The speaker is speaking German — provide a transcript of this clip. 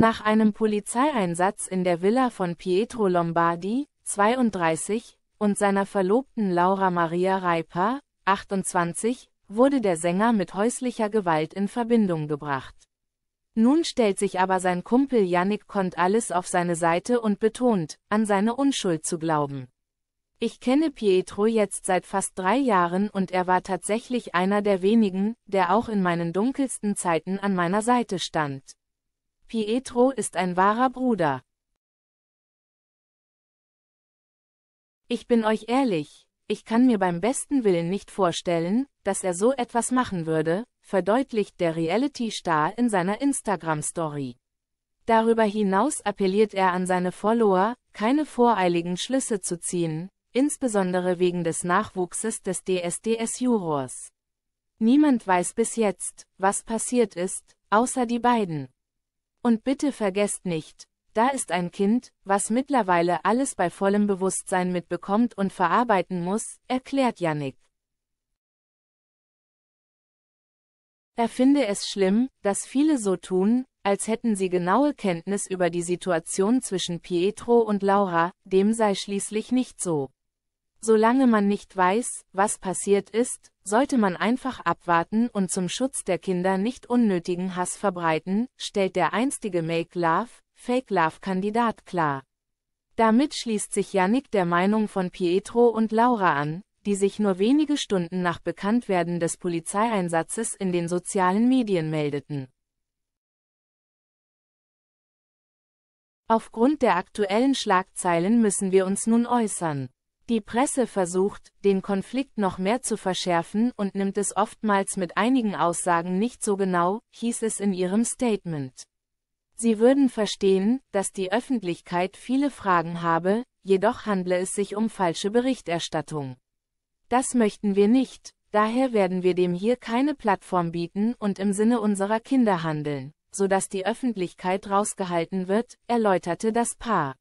Nach einem Polizeieinsatz in der Villa von Pietro Lombardi, 32, und seiner Verlobten Laura Maria Reipa, 28, wurde der Sänger mit häuslicher Gewalt in Verbindung gebracht. Nun stellt sich aber sein Kumpel Yannick Kont alles auf seine Seite und betont, an seine Unschuld zu glauben. Ich kenne Pietro jetzt seit fast drei Jahren und er war tatsächlich einer der wenigen, der auch in meinen dunkelsten Zeiten an meiner Seite stand. Pietro ist ein wahrer Bruder. Ich bin euch ehrlich, ich kann mir beim besten Willen nicht vorstellen, dass er so etwas machen würde, verdeutlicht der Reality-Star in seiner Instagram-Story. Darüber hinaus appelliert er an seine Follower, keine voreiligen Schlüsse zu ziehen, insbesondere wegen des Nachwuchses des DSDS-Jurors. Niemand weiß bis jetzt, was passiert ist, außer die beiden. Und bitte vergesst nicht, da ist ein Kind, was mittlerweile alles bei vollem Bewusstsein mitbekommt und verarbeiten muss, erklärt Yannick. Er finde es schlimm, dass viele so tun, als hätten sie genaue Kenntnis über die Situation zwischen Pietro und Laura, dem sei schließlich nicht so. Solange man nicht weiß, was passiert ist, sollte man einfach abwarten und zum Schutz der Kinder nicht unnötigen Hass verbreiten, stellt der einstige Make Love, Fake Love Kandidat klar. Damit schließt sich Yannick der Meinung von Pietro und Laura an, die sich nur wenige Stunden nach Bekanntwerden des Polizeieinsatzes in den sozialen Medien meldeten. Aufgrund der aktuellen Schlagzeilen müssen wir uns nun äußern. Die Presse versucht, den Konflikt noch mehr zu verschärfen und nimmt es oftmals mit einigen Aussagen nicht so genau, hieß es in ihrem Statement. Sie würden verstehen, dass die Öffentlichkeit viele Fragen habe, jedoch handle es sich um falsche Berichterstattung. Das möchten wir nicht, daher werden wir dem hier keine Plattform bieten und im Sinne unserer Kinder handeln, sodass die Öffentlichkeit rausgehalten wird, erläuterte das Paar.